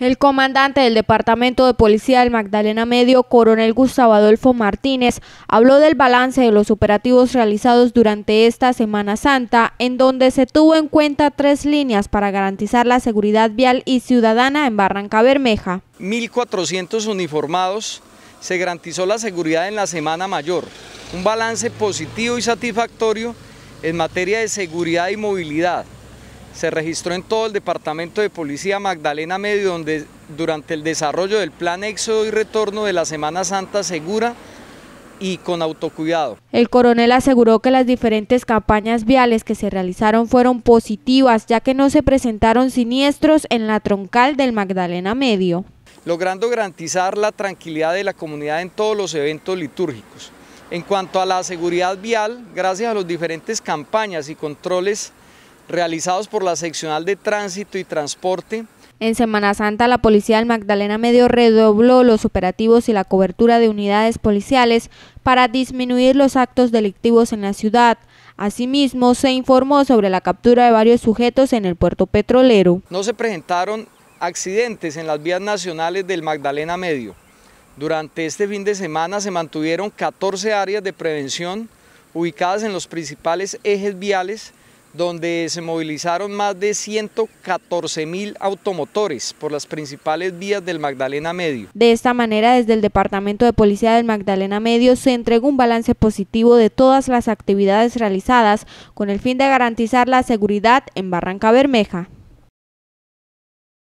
El comandante del Departamento de Policía del Magdalena Medio, coronel Gustavo Adolfo Martínez, habló del balance de los operativos realizados durante esta Semana Santa, en donde se tuvo en cuenta tres líneas para garantizar la seguridad vial y ciudadana en Barranca Bermeja. 1.400 uniformados, se garantizó la seguridad en la Semana Mayor, un balance positivo y satisfactorio en materia de seguridad y movilidad se registró en todo el departamento de policía Magdalena Medio, donde durante el desarrollo del plan éxodo y retorno de la Semana Santa Segura, y con autocuidado. El coronel aseguró que las diferentes campañas viales que se realizaron fueron positivas, ya que no se presentaron siniestros en la troncal del Magdalena Medio. Logrando garantizar la tranquilidad de la comunidad en todos los eventos litúrgicos. En cuanto a la seguridad vial, gracias a las diferentes campañas y controles realizados por la seccional de tránsito y transporte. En Semana Santa, la policía del Magdalena Medio redobló los operativos y la cobertura de unidades policiales para disminuir los actos delictivos en la ciudad. Asimismo, se informó sobre la captura de varios sujetos en el puerto petrolero. No se presentaron accidentes en las vías nacionales del Magdalena Medio. Durante este fin de semana se mantuvieron 14 áreas de prevención ubicadas en los principales ejes viales donde se movilizaron más de 114 mil automotores por las principales vías del Magdalena Medio. De esta manera, desde el Departamento de Policía del Magdalena Medio se entregó un balance positivo de todas las actividades realizadas con el fin de garantizar la seguridad en Barranca Bermeja.